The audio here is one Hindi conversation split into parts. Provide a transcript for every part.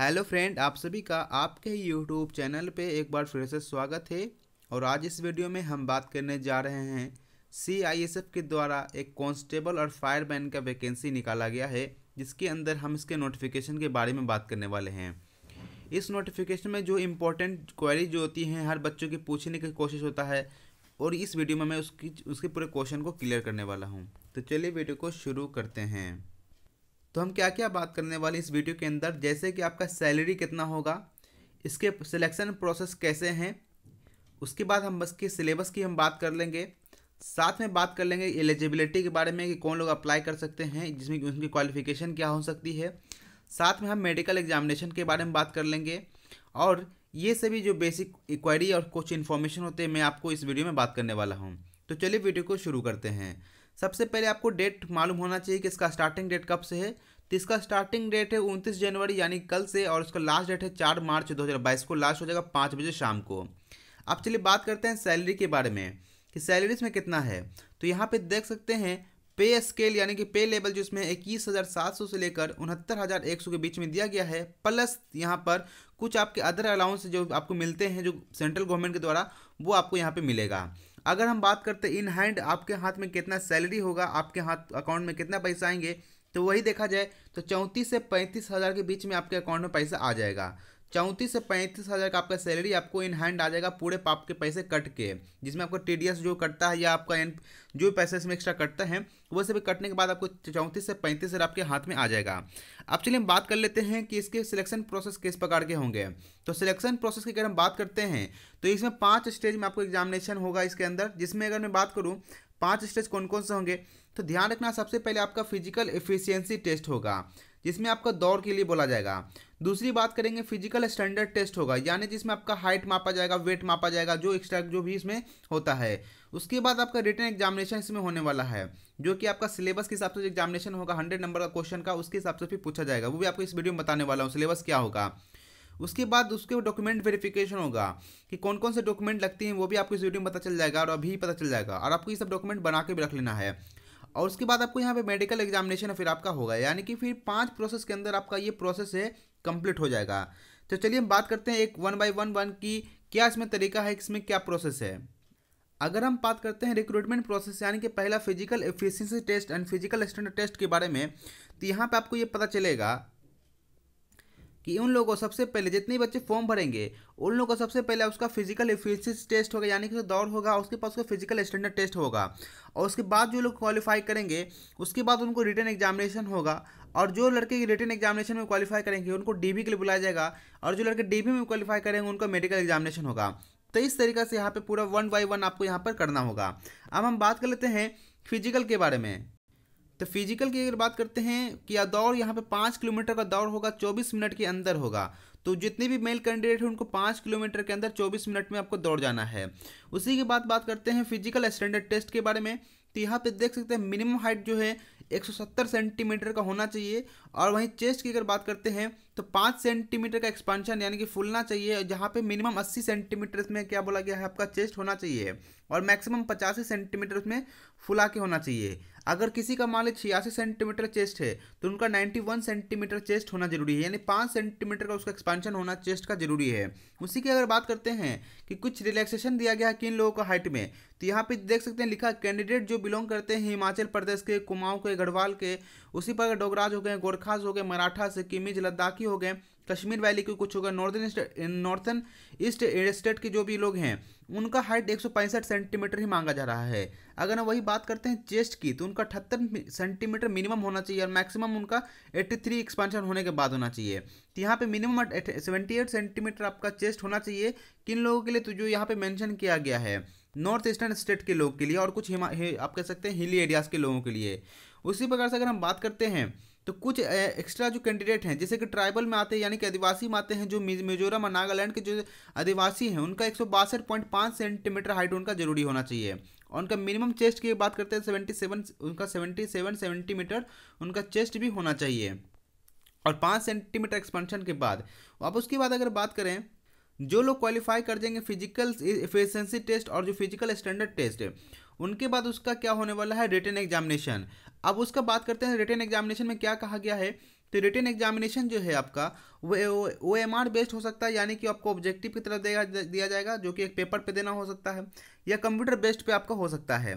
हेलो फ्रेंड आप सभी का आपके यूट्यूब चैनल पे एक बार फिर से स्वागत है और आज इस वीडियो में हम बात करने जा रहे हैं सीआईएसएफ के द्वारा एक कांस्टेबल और फायरमैन का वैकेंसी निकाला गया है जिसके अंदर हम इसके नोटिफिकेशन के बारे में बात करने वाले हैं इस नोटिफिकेशन में जो इम्पोर्टेंट क्वेरी जो होती हैं हर बच्चों की पूछने की कोशिश होता है और इस वीडियो में मैं उसकी उसके पूरे क्वेश्चन को क्लियर करने वाला हूँ तो चलिए वीडियो को शुरू करते हैं तो हम क्या क्या बात करने वाले इस वीडियो के अंदर जैसे कि आपका सैलरी कितना होगा इसके सिलेक्शन प्रोसेस कैसे हैं उसके बाद हम बस के सिलेबस की हम बात कर लेंगे साथ में बात कर लेंगे एलिजिबिलिटी के बारे में कि कौन लोग अप्लाई कर सकते हैं जिसमें उनकी क्वालिफिकेशन क्या हो सकती है साथ में हम मेडिकल एग्जामिनेशन के बारे में बात कर लेंगे और ये सभी जो बेसिक इक्वायरी और कुछ इन्फॉर्मेशन होते हैं मैं आपको इस वीडियो में बात करने वाला हूँ तो चलिए वीडियो को शुरू करते हैं सबसे पहले आपको डेट मालूम होना चाहिए कि इसका स्टार्टिंग डेट कब से है तो इसका स्टार्टिंग डेट है उनतीस जनवरी यानी कल से और इसका लास्ट डेट है चार मार्च दो को लास्ट हो जाएगा पाँच बजे शाम को अब चलिए बात करते हैं सैलरी के बारे में कि सैलरी इसमें कितना है तो यहाँ पे देख सकते हैं पे स्केल यानी कि पे लेवल जो इसमें इक्कीस हज़ार सात सौ से लेकर उनहत्तर हज़ार एक सौ के बीच में दिया गया है प्लस यहाँ पर कुछ आपके अदर अलाउंस जो आपको मिलते हैं जो सेंट्रल गवर्नमेंट के द्वारा वो आपको यहाँ पे मिलेगा अगर हम बात करते इन हैंड आपके हाथ में कितना सैलरी होगा आपके हाथ अकाउंट में कितना पैसा आएंगे तो वही देखा जाए तो चौंतीस से पैंतीस हज़ार के बीच में आपके अकाउंट में पैसा आ जाएगा चौंतीस से पैंतीस हज़ार का आपका सैलरी आपको इन हैंड आ जाएगा पूरे पाप के पैसे कट के जिसमें आपका टी जो कटता है या आपका एन जो पैसे इसमें एक्स्ट्रा कटता है वो सभी कटने के बाद आपको चौंतीस से पैंतीस हज़ार आपके हाथ में आ जाएगा अब चलिए हम बात कर लेते हैं कि इसके सिलेक्शन प्रोसेस किस प्रकार के होंगे तो सिलेक्शन प्रोसेस की अगर हम बात करते हैं तो इसमें पाँच स्टेज में आपको एग्जामिनेशन होगा इसके अंदर जिसमें अगर मैं बात करूँ पाँच स्टेज कौन कौन से होंगे तो ध्यान रखना सबसे पहले आपका फिजिकल एफिशिएंसी टेस्ट होगा जिसमें आपका दौड़ के लिए बोला जाएगा दूसरी बात करेंगे फिजिकल स्टैंडर्ड टेस्ट होगा यानी जिसमें आपका हाइट मापा जाएगा वेट मापा जाएगा जो एक्स्ट्रा जो भी इसमें होता है उसके बाद आपका रिटर्न एग्जामिनेशन इसमें होने वाला है जो कि आपका सिलेबस के हिसाब से एग्जामिनेशन होगा हंड्रेड नंबर का क्वेश्चन का उसके हिसाब से भी पूछा जाएगा वो भी आपको इस वीडियो में बताने वाला हूँ सिलेबस क्या होगा उसके बाद उसके डॉक्यूमेंट वेरिफिकेशन होगा कि कौन कौन से डॉक्यूमेंट लगते हैं वो भी आपको इस वीडियो में पता चल जाएगा और अभी पता चल जाएगा और आपको ये सब डॉक्यूमेंट बना के भी रख लेना है और उसके बाद आपको यहाँ पे मेडिकल एग्जामिनेशन फिर आपका होगा यानी कि फिर पांच प्रोसेस के अंदर आपका ये प्रोसेस है कंप्लीट हो जाएगा तो चलिए हम बात करते हैं एक वन बाई वन वन की क्या इसमें तरीका है इसमें क्या प्रोसेस है अगर हम बात करते हैं रिक्रूटमेंट प्रोसेस यानी कि पहला physical efficiency test and physical standard test के बारे में तो यहाँ पे आपको ये पता चलेगा कि उन लोगों को सबसे पहले जितने बच्चे फॉर्म भरेंगे उन लोगों को सबसे पहले उसका फिजिकल इफिशियस टेस्ट होगा यानी कि उसका दौड़ होगा उसके पास उसका फिजिकल स्टैंडर्ड टेस्ट होगा और उसके बाद जो लोग क्वालिफाई करेंगे उसके बाद उनको रिटर्न एग्जामिनेशन होगा और जो लड़के रिटर्न एग्जामिनेशन में क्वालिफाई करेंगे उनको डी के लिए बुलाया जाएगा और जो लड़के डी में क्वालिफाई करेंगे उनका मेडिकल एग्जामिनेशन होगा तो इस तरीके से यहाँ पर पूरा वन बाई वन आपको यहाँ पर करना होगा अब हम बात कर लेते हैं फिजिकल के बारे में तो फिजिकल की अगर बात करते हैं कि यह दौड़ यहाँ पे पाँच किलोमीटर का दौड़ होगा चौबीस मिनट के अंदर होगा तो जितने भी मेल कैंडिडेट हैं उनको पाँच किलोमीटर के अंदर चौबीस मिनट में आपको दौड़ जाना है उसी के बाद बात करते हैं फिजिकल स्टैंडर्ड टेस्ट के बारे में तो यहाँ पे देख सकते हैं मिनिमम हाइट जो है 170 सेंटीमीटर का होना चाहिए और वहीं चेस्ट की अगर बात करते हैं तो 5 सेंटीमीटर का एक्सपांशन यानी कि फुलना चाहिए जहाँ पे मिनिमम 80 सेंटीमीटर में क्या बोला गया है आपका चेस्ट होना चाहिए और मैक्सिमम 85 सेंटीमीटर में फुला के होना चाहिए अगर किसी का मान लें छियासी सेंटीमीटर चेस्ट है तो उनका 91 सेंटीमीटर चेस्ट होना जरूरी है यानी पाँच सेंटीमीटर का उसका एक्सपेंशन होना चेस्ट का जरूरी है उसी की अगर बात करते हैं कि कुछ रिलैक्सेशन दिया गया है किन लोगों को हाइट में तो यहाँ पे देख सकते हैं लिखा कैंडिडेट जो बिलोंग करते हैं हिमाचल प्रदेश के कुमाऊँ के गढ़वाल के उसी पर डोगराज हो गए गोरखाज हो गए मराठा सिक्किमिज लद्दाखी हो गए कश्मीर वैली के कुछ होगा नॉर्दर्न नॉर्थन ईस्ट स्टेट के जो भी लोग हैं उनका हाइट एक सेंटीमीटर ही मांगा जा रहा है अगर हम वही बात करते हैं चेस्ट की तो उनका अठहत्तर सेंटीमीटर मिनिमम होना चाहिए और मैक्सिमम उनका 83 एक्सपांशन होने के बाद होना चाहिए तो यहाँ पे मिनिमम 78 सेंटीमीटर आपका चेस्ट होना चाहिए किन लोगों के लिए तो जो यहाँ पे मेंशन किया गया है नॉर्थ ईस्टर्न स्टेट के लोग के लिए और कुछ आप कह सकते हैं हिली एरियाज़ के लोगों के लिए उसी प्रकार से अगर हम बात करते हैं तो कुछ एक्स्ट्रा जो कैंडिडेट हैं जैसे कि ट्राइबल में आते हैं यानी कि आदिवासी में आते हैं जो मिजोरम और नागालैंड के जो आदिवासी हैं उनका एक सेंटीमीटर हाइट उनका जरूरी होना चाहिए और उनका मिनिमम चेस्ट की बात करते हैं सेवेंटी सेवन उनका सेवेंटी सेवन सेंटीमीटर उनका चेस्ट भी होना चाहिए और पाँच सेंटीमीटर एक्सपेंशन के बाद अब उसके बाद अगर बात करें जो लोग क्वालिफाई कर जाएंगे फिजिकल एफिशिएंसी टेस्ट और जो फिजिकल स्टैंडर्ड टेस्ट है उनके बाद उसका क्या होने वाला है रिटर्न एग्जामिनेशन अब उसका बात करते हैं रिटर्न एग्जामिनेशन में क्या कहा गया है तो रिटर्न एग्जामिनेशन जो है आपका वो एम आर बेस्ड हो सकता है यानी कि आपको ऑब्जेक्टिव की तरफ दिया जाएगा जो कि एक पेपर पे देना हो सकता है या कंप्यूटर बेस्ड पे आपका हो सकता है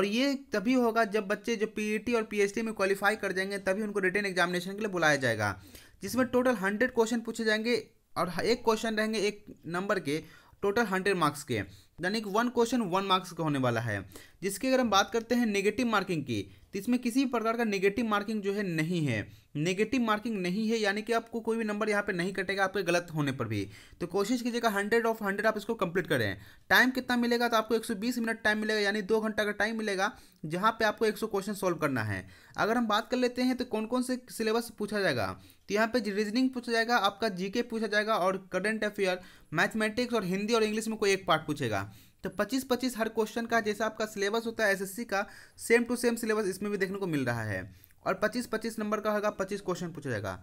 और ये तभी होगा जब बच्चे जो पी e और पी में क्वालिफाई कर जाएंगे तभी उनको रिटर्न एग्जामिनेशन के लिए बुलाया जाएगा जिसमें टोटल हंड्रेड क्वेश्चन पूछे जाएंगे और एक क्वेश्चन रहेंगे एक नंबर के टोटल हंड्रेड मार्क्स के यानी कि वन क्वेश्चन वन मार्क्स का होने वाला है जिसकी अगर हम बात करते हैं नेगेटिव मार्किंग की तो इसमें किसी भी प्रकार का नेगेटिव मार्किंग जो है नहीं है नेगेटिव मार्किंग नहीं है यानी कि आपको कोई भी नंबर यहाँ पे नहीं कटेगा आपके गलत होने पर भी तो कोशिश कीजिएगा हंड्रेड ऑफ हंड्रेड आप इसको कंप्लीट करें टाइम कितना मिलेगा तो आपको एक मिनट टाइम मिलेगा यानी दो घंटा का टाइम मिलेगा जहाँ पर आपको एक क्वेश्चन सॉल्व करना है अगर हम बात कर लेते हैं तो कौन कौन से सिलेबस पूछा जाएगा तो यहाँ पे रीजनिंग पूछा जाएगा आपका जीके पूछा जाएगा और करंट अफेयर मैथमेटिक्स और हिंदी और इंग्लिश में कोई एक पार्ट पूछेगा तो 25-25 हर क्वेश्चन का जैसा आपका सिलेबस होता है एसएससी का सेम टू सेम सिलेबस इसमें भी देखने को मिल रहा है और 25-25 नंबर का होगा 25 क्वेश्चन पूछा जाएगा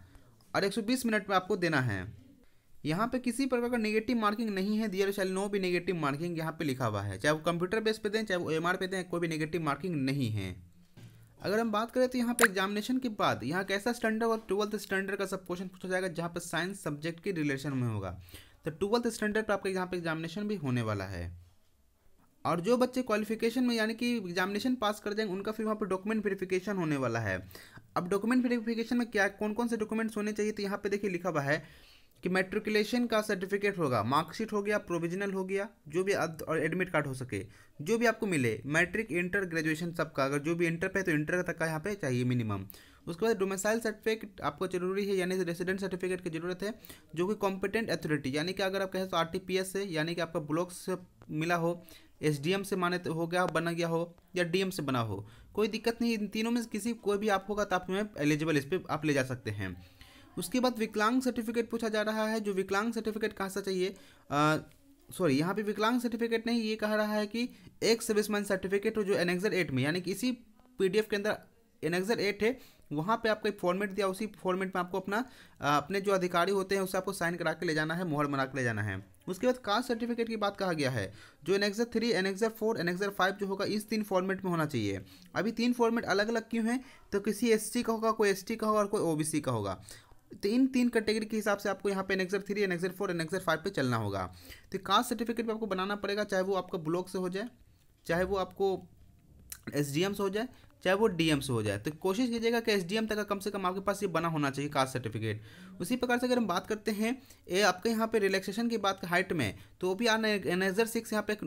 और 120 मिनट में आपको देना है यहाँ पे किसी प्रकार का नेगेटिव मार्किंग नहीं है दियर शैल नो भी नेगेटिव मार्किंग यहाँ पे लिखा हुआ है चाहे वो कंप्यूटर बेस पे दें चाहे वो एम पे दें कोई भी नेगेटिव मार्किंग नहीं है अगर हम बात करें तो यहाँ पे एग्जामिनेशन के बाद यहाँ कैसा स्टैंडर्ड और ट्वेल्थ स्टैंडर्ड का सब क्वेश्चन पूछा जाएगा जहाँ पे साइंस सब्जेक्ट के रिलेशन में होगा तो ट्वेल्थ स्टैंडर्ड पर आपका यहाँ पे एग्जामिनेशन भी होने वाला है और जो बच्चे क्वालिफिकेशन में यानी कि एग्जामिनेशन पास कर जाएंगे उनका फिर वहाँ पर डॉक्यूमेंट वेरिफिकेशन होने वाला है अब डॉक्यूमेंट वेरिफिकेशन में क्या कौन कौन से डॉक्यूमेंट्स होने चाहिए तो यहाँ पे देखिए लिखा हुआ है कि मेट्रिकुलेशन का सर्टिफिकेट होगा मार्कशीट हो गया प्रोविजनल हो गया जो भी और एडमिट कार्ड हो सके जो भी आपको मिले मैट्रिक इंटर ग्रेजुएशन सबका अगर जो भी इंटर पे तो इंटर तक का यहाँ पे चाहिए मिनिमम उसके बाद डोमेसाइल सर्टिफिकेट आपको जरूरी है यानी रेसिडेंट सर्टिफिकेट की ज़रूरत है जो कि कॉम्पिटेंट अथॉरिटी यानी कि अगर आप कहें तो आर से यानी कि आपका ब्लॉक से मिला हो एस से माने हो गया बना गया हो या डी से बना हो कोई दिक्कत नहीं इन तीनों में किसी कोई भी आप होगा तो आप में एलिजिबल इस पर आप ले जा सकते हैं उसके बाद विकलांग सर्टिफिकेट पूछा जा रहा है जो विकलांग सर्टिफिकेट कहाँ सा चाहिए सॉरी यहाँ पे विकलांग सर्टिफिकेट नहीं ये कह रहा है कि एक सर्विसमैन सर्टिफिकेट हो जो एनेक्सर एट में यानी कि इसी पी के अंदर एनेक्जर एट है वहाँ पे आपको एक फॉर्मेट दिया उसी फॉर्मेट में आपको अपना अपने जो अधिकारी होते हैं उसे आपको साइन करा के ले जाना है मोहर मना के ले जाना है उसके बाद कास्ट सर्टिफिकेट की बात कहा गया है जो annexure three annexure four annexure five जो होगा इस तीन फॉर्मेट में होना चाहिए अभी तीन फॉर्मेट अलग अलग क्यों हैं तो किसी एस का होगा कोई एस का होगा और कोई ओ का होगा तो इन तीन कैटेगरी के हिसाब से आपको यहाँ पे annexure three annexure four annexure five पे चलना होगा तो कास्ट सर्टिफिकेट भी आपको बनाना पड़ेगा चाहे वो आपका ब्लॉक से हो जाए चाहे वो आपको एस डी एम से हो जाए चाहे वो डीएम से हो जाए तो कोशिश कीजिएगा कि एस तक का कम से कम आपके पास ये बना होना चाहिए कास्ट सर्टिफिकेट उसी प्रकार से अगर हम बात करते हैं ये आपके यहाँ पे रिलैक्सेशन की बात हाइट में तो वो भी एनेक्जर सिक्स यहाँ पे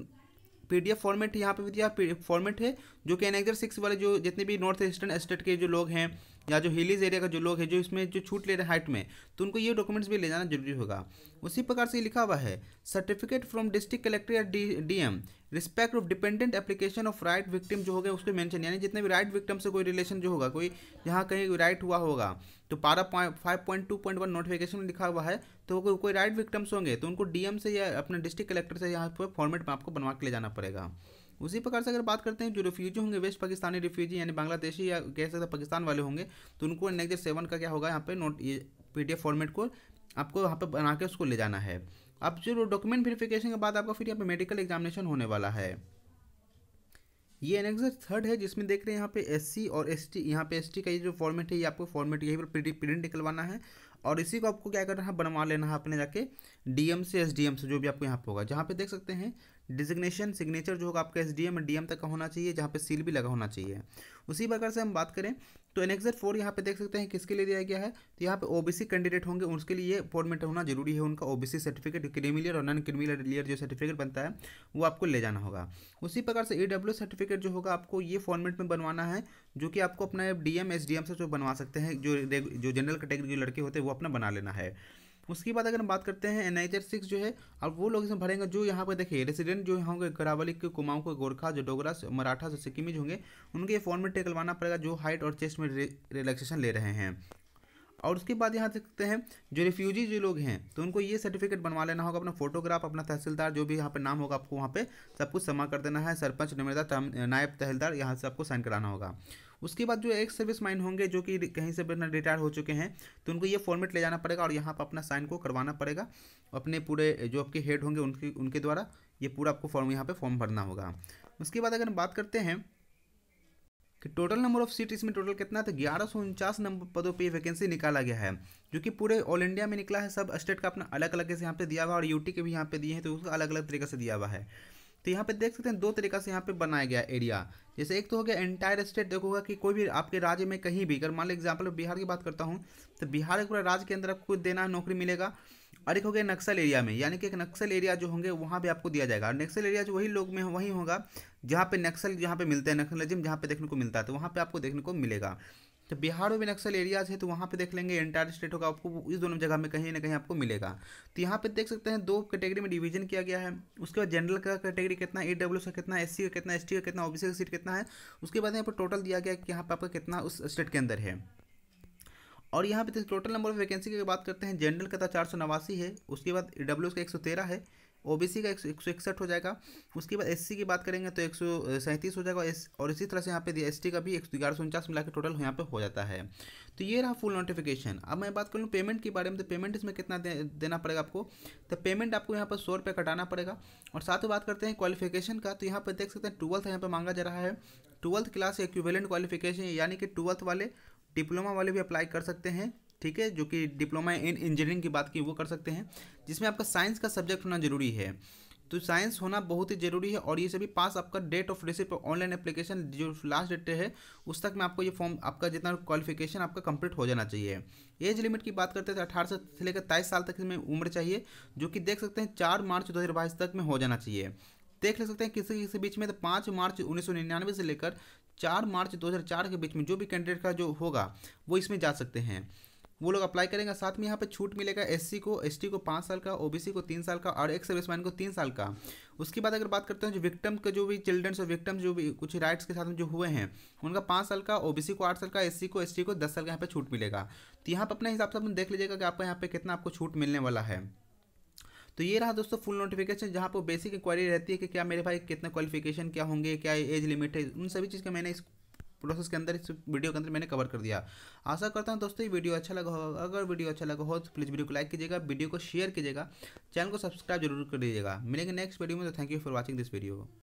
पीडीएफ फॉर्मेट यहाँ पे भी दिया फॉर्मेट है जो कि एनेक्जर सिक्स वाले जो जितने भी नॉर्थ ईस्टर्न स्टेट के जो लोग हैं या जो हिलीज एरिया का जो लोग है जो इसमें जो छूट ले रहे हैं हाइट में तो उनको ये डॉक्यूमेंट्स भी ले जाना जरूरी होगा उसी प्रकार से लिखा हुआ है सर्टिफिकेट फ्रॉम डिस्ट्रिक्ट कलेक्टर या D M respect of dependent application of right victim जो होगा उसको मेंशन यानी जितने भी राइट विक्टिम से कोई रिलेशन जो होगा कोई यहाँ कहीं राइट हुआ होगा तो para five point two point one notification में लिखा हुआ है तो कोई कोई राइट विक्टम्स होंगे तो उनको डीएम से या अपने डिस्ट्रिक्ट कलेक्टर से यहाँ पर फॉर्मेट में आपको बनवा के ले जाना पड़ेगा उसी प्रकार से अगर बात करते हैं जो रिफ्यूजी होंगे वेस्ट पाकिस्तानी रिफ्यूजी यानी बांग्लादेशी या कह सकते पाकिस्तान वाले होंगे तो उनको नेक्स्ट सेवन का क्या होगा यहाँ पे नोट ये पी फॉर्मेट को आपको वहाँ पे बना के उसको ले जाना है अब जो डॉक्यूमेंट वेरीफिकेशन के बाद आपका फिर यहाँ पे मेडिकल एग्जामिनेशन होने वाला है ये एनेक्सर थर्ड है जिसमें देख रहे हैं यहाँ पे एससी और एसटी यहाँ पे एसटी का ये जो फॉर्मेट है ये आपको फॉर्मेट यही पर प्रिंट निकलवाना है और इसी को आपको क्या करना है बनवा लेना है अपने जाके डीएम से एसडीएम से जो भी आपको यहाँ पे होगा जहाँ पे देख सकते हैं डिजिग्नेशन सिग्नेचर जो होगा आपका S D M D M तक का होना चाहिए जहाँ पे सील भी लगा होना चाहिए उसी प्रकार से हम बात करें तो एनेक्सर फोर यहाँ पे देख सकते हैं किसके लिए दिया गया है तो यहाँ पे ओबीसी कैंडिडेट होंगे उसके लिए फॉर्मेट होना जरूरी है उनका ओबीसी सर्टिफिकेट क्रीमिलियर और नॉन क्रीमिलियर जो सर्टिफिकेट बनता है वो आपको ले जाना होगा उसी प्रकार से ई सर्टिफिकेट जो होगा आपको ये फॉर्मेट में बनवाना है जो कि आपको अपना डी एम से जो बनवा सकते हैं जो जो जनरल कैटेगरी के लड़के होते हैं वो अपना बना लेना है उसके बाद अगर हम बात करते हैं एन एच सिक्स जो है अब वो लोग इसमें भरेंगे जो यहाँ पर देखिए रेसिडेंट जो यहाँ होंगे करावली के कुमाऊँ के गोरखा जो डोगरा मराठा जो सिक्किमी होंगे उनके फॉर्म में टेकलवाना पड़ेगा जो हाइट और चेस्ट में रिलैक्सेशन ले रहे हैं और उसके बाद यहाँ देखते हैं जो रिफ्यूजी जो लोग हैं तो उनको ये सर्टिफिकेट बनवा लेना होगा अपना फोटोग्राफ अपना तहसीलदार जो भी यहाँ पर नाम होगा आपको वहाँ पर सब कुछ जमा कर देना है सरपंच नमेदा नायब तहसीलदार यहाँ से आपको साइन कराना होगा उसके बाद जो एक सर्विस माइन होंगे जो कि कहीं से अपना रिटायर हो चुके हैं तो उनको ये फॉर्मेट ले जाना पड़ेगा और यहाँ पर अपना साइन को करवाना पड़ेगा अपने पूरे जो आपके हेड होंगे उनके उनके द्वारा ये पूरा आपको फॉर्म यहाँ पर फॉर्म भरना होगा उसके बाद अगर हम बात करते हैं कि टोटल नंबर ऑफ सीट इसमें टोटल कितना था ग्यारह सौ उनचास नंबर पदों पर वैकेंसी निकाला गया है जो कि पूरे ऑल इंडिया में निकला है सब स्टेट का अपना अलग अलग से यहाँ पे दिया हुआ और यूटी के भी यहाँ पे दिए हैं तो उसका अलग अलग तरीके से दिया हुआ है तो यहाँ पे देख सकते हैं दो तरीका से यहाँ पे बनाया गया एरिया जैसे एक तो हो गया एंटायर स्टेट देखोगा कि कोई भी आपके राज्य में कहीं भी अगर मान लो एग्जाम्पल बिहार की बात करता हूँ तो बिहार के पूरा राज्य के अंदर आपको देना नौकरी मिलेगा और एक हो गया नक्सल एरिया में यानी कि एक नक्सल एरिया जो होंगे वहाँ पे आपको दिया जाएगा और नक्सल एरिया जो वही लोग में वही होगा जहाँ पे नक्सल जहाँ पे मिलते हैं नक्सलिज्म जहाँ पे देखने को मिलता है तो वहाँ पे आपको देखने को मिलेगा तो बिहार में नक्सल एरियाज है तो वहाँ पे देख लेंगे एंटायर स्टेट होगा आपको इस दोनों जगह में कहीं ना कहीं आपको मिलेगा तो यहाँ पे देख सकते हैं दो कैटेगरी में डिवीजन किया गया है उसके बाद जनरल का कैटेगरी कितना ए डब्ल्यू का कितना एस का कितना एस का कितना ओबीसी का सीट कितना है उसके बाद यहाँ पर टोटल दिया गया कि यहाँ पर आपका कितना उस स्टेट के अंदर है और यहाँ पे तो टोटल नंबर ऑफ वैकेंसी की बात करते हैं जनरल का था तो चार सौ नवासी है उसके बाद डब्ल्यू का एक सौ तेरह है सी का एक सौ इकसठ हो जाएगा उसके बाद सी की बात करेंगे तो एक सौ सैंतीस हो जाएगा एस और इसी तरह से यहाँ पे टी का भी एक सौ ग्यारह सौ उनचास मिला के टोटल यहाँ पे हो जाता है तो ये रहा फुल नोटिफिकेशन अब मैं बात करूँ पेमेंट के बारे में तो पेमेंट इसमें कितना दे, देना पड़ेगा आपको तो पेमेंट आपको यहाँ पर सौ रुपये कटाना पड़ेगा और साथ ही बात करते हैं क्वालिफिकेशन का तो यहाँ पर देख सकते हैं ट्वेल्थ यहाँ पर मांगा जा रहा है ट्वेल्थ क्लास एक्विवेलेंट क्वालिफिकेशन यानी कि ट्वेल्थ वाले डिप्लोमा वाले भी अप्लाई कर सकते हैं ठीक है जो कि डिप्लोमा इन इंजीनियरिंग की बात की वो कर सकते हैं जिसमें आपका साइंस का सब्जेक्ट होना जरूरी है तो साइंस होना बहुत ही जरूरी है और ये सभी पास आपका date of receipt online application जो लास्ट डेट है उस तक में आपको ये फॉर्म आपका जितना क्वालिफिकेशन आपका कंप्लीट हो जाना चाहिए एज लिमिट की बात करते हैं तो अठारह से लेकर तेईस साल तक में उम्र चाहिए जो कि देख सकते हैं चार मार्च दो तक में हो जाना चाहिए देख ले सकते हैं किसी किसी बीच में तो पाँच मार्च उन्नीस से लेकर चार मार्च दो के बीच में जो भी कैंडिडेट का जो होगा वो इसमें जा सकते हैं वो लोग अप्लाई करेंगे साथ में यहाँ पे छूट मिलेगा एससी को एसटी को पाँच साल का ओबीसी को तीन साल का और एक सर्विसमैन को तीन साल का उसके बाद अगर बात करते हैं जो विक्टम के जो भी चिल्ड्रंस और विक्टम जो भी कुछ राइट्स के साथ में जो हुए हैं उनका पाँच साल का ओबीसी को आठ साल का एससी को एसटी को दस साल का यहाँ पर छूट मिलेगा तो यहाँ पर अपने हिसाब से अपन देख लीजिएगा कि आपका यहाँ पर कितना आपको छूट मिलने वाला है तो ये रहा दोस्तों फुल नोटिफिकेशन जहाँ पर बेसिक इंक्वायरी रहती है कि क्या मेरे भाई कितने क्वालिफिकेशन क्या होंगे क्या एज लिमिट है उन सभी चीज़ का मैंने इस प्रोसेस के अंदर इस वीडियो के अंदर मैंने कवर कर दिया आशा करता हूँ दोस्तों ये वीडियो अच्छा लगा होगा अगर वीडियो अच्छा लगा हो तो प्लीज़ वीडियो को लाइक कीजिएगा वीडियो को शेयर कीजिएगा चैनल को सब्सक्राइब जरूर कर दीजिएगा मिलेंगे नेक्स्ट वीडियो में तो thank you for watching this video